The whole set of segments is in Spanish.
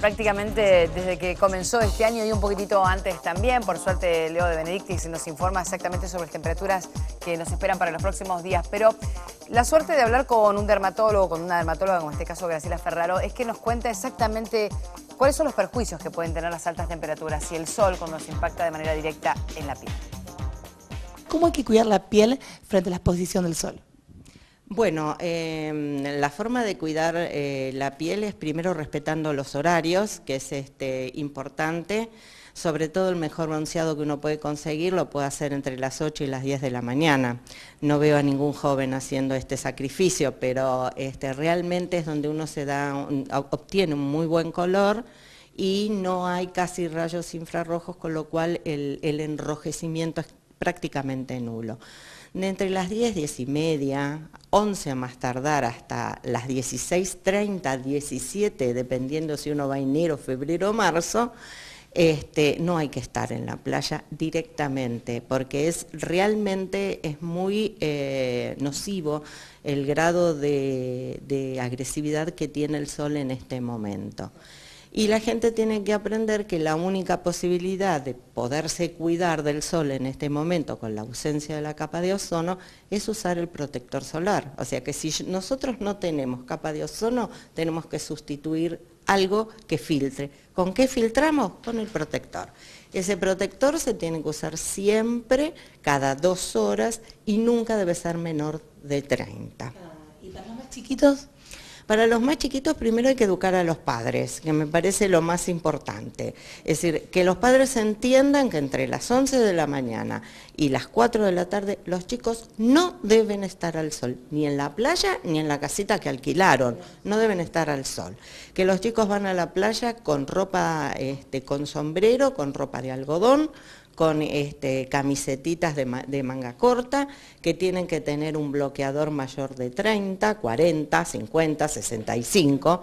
prácticamente desde que comenzó este año y un poquitito antes también. Por suerte, Leo de Benedictis nos informa exactamente sobre las temperaturas que nos esperan para los próximos días. Pero la suerte de hablar con un dermatólogo, con una dermatóloga, como en este caso Graciela Ferraro, es que nos cuenta exactamente cuáles son los perjuicios que pueden tener las altas temperaturas y el sol cuando se impacta de manera directa en la piel. ¿Cómo hay que cuidar la piel frente a la exposición del sol? Bueno, em, la forma de cuidar eh, la piel es primero respetando los horarios, que es este, importante. Sobre todo el mejor bronceado que uno puede conseguir lo puede hacer entre las 8 y las 10 de la mañana. No veo a ningún joven haciendo este sacrificio, pero este, realmente es donde uno se da, obtiene un muy buen color y no hay casi rayos infrarrojos, con lo cual el, el enrojecimiento es prácticamente nulo. De entre las 10, 10 y media 11 a más tardar hasta las 16.30, 17, dependiendo si uno va enero, febrero o marzo, este, no hay que estar en la playa directamente, porque es realmente es muy eh, nocivo el grado de agresividad que tiene el sol en este momento. Y la gente tiene que aprender que la única posibilidad de poderse cuidar del sol en este momento con la ausencia de la capa de ozono es usar el protector solar. O sea que si nosotros no tenemos capa de ozono, tenemos que sustituir algo que filtre. ¿Con qué filtramos? Con el protector. Ese protector se tiene que usar siempre, cada dos horas, y nunca debe ser menor de 30. ¿Y para los más chiquitos? Para los más chiquitos primero hay que educar a los padres, que me parece lo más importante. Es decir, que los padres entiendan que entre las 11 de la mañana y las 4 de la tarde los chicos no deben estar al sol, ni en la playa ni en la casita que alquilaron, no deben estar al sol. Que los chicos van a la playa con ropa, este, con sombrero, con ropa de algodón, con este, camisetitas de, manga corta, que tienen que tener un bloqueador mayor de 30, 40, 50, 65,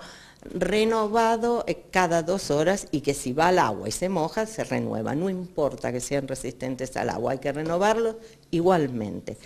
renovado eh, cada dos horas y que si va al agua y se moja, se renueva. No importa que sean resistentes al agua, hay que renovarlos igualmente.